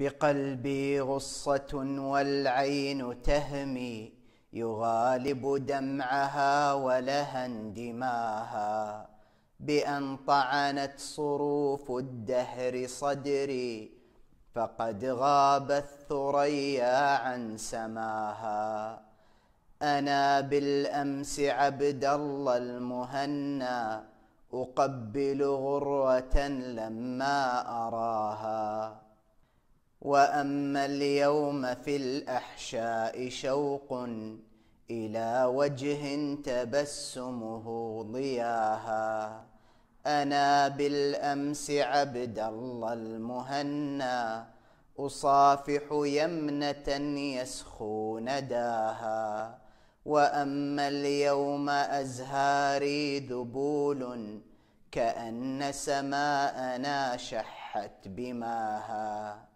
بقلبي غصة والعين تهمي يغالب دمعها ولها اندماها بأن طعنت صروف الدهر صدري فقد غاب الثريا عن سماها أنا بالأمس عبد الله المهنى أقبل غرة لما أراها واما اليوم في الاحشاء شوق الى وجه تبسمه ضياها انا بالامس عبد الله المهنى اصافح يمنه يسخو نداها واما اليوم ازهاري ذبول كان سماءنا شحت بماها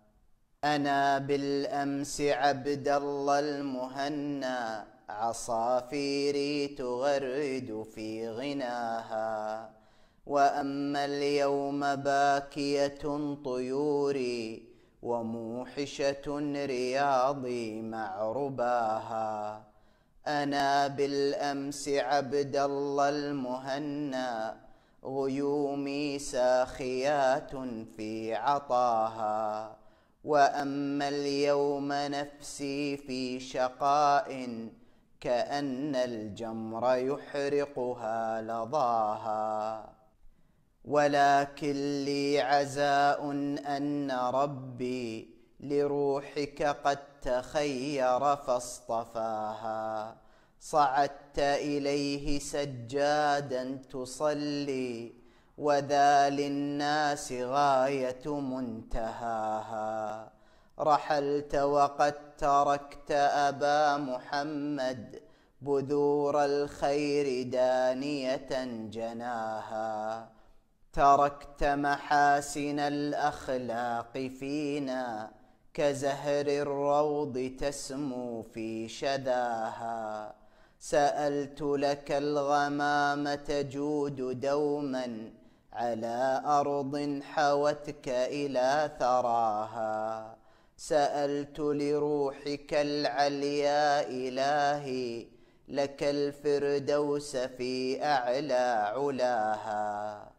أنا بالأمس عبد الله المهنى عصافيري تغرد في غناها وأما اليوم باكية طيوري وموحشة رياضي مع رباها أنا بالأمس عبد الله المهنى غيومي ساخيات في عطاها وأما اليوم نفسي في شقاء كأن الجمر يحرقها لظاها ولكن لي عزاء أن ربي لروحك قد تخير فاصطفاها صعدت إليه سجادا تصلي وذا للناس غاية منتهاها رحلت وقد تركت أبا محمد بذور الخير دانية جناها تركت محاسن الأخلاق فينا كزهر الروض تسمو في شذاها سألت لك الغمام تجود دوما على أرض حوتك إلى ثراها سألت لروحك العليا إلهي لك الفردوس في أعلى علاها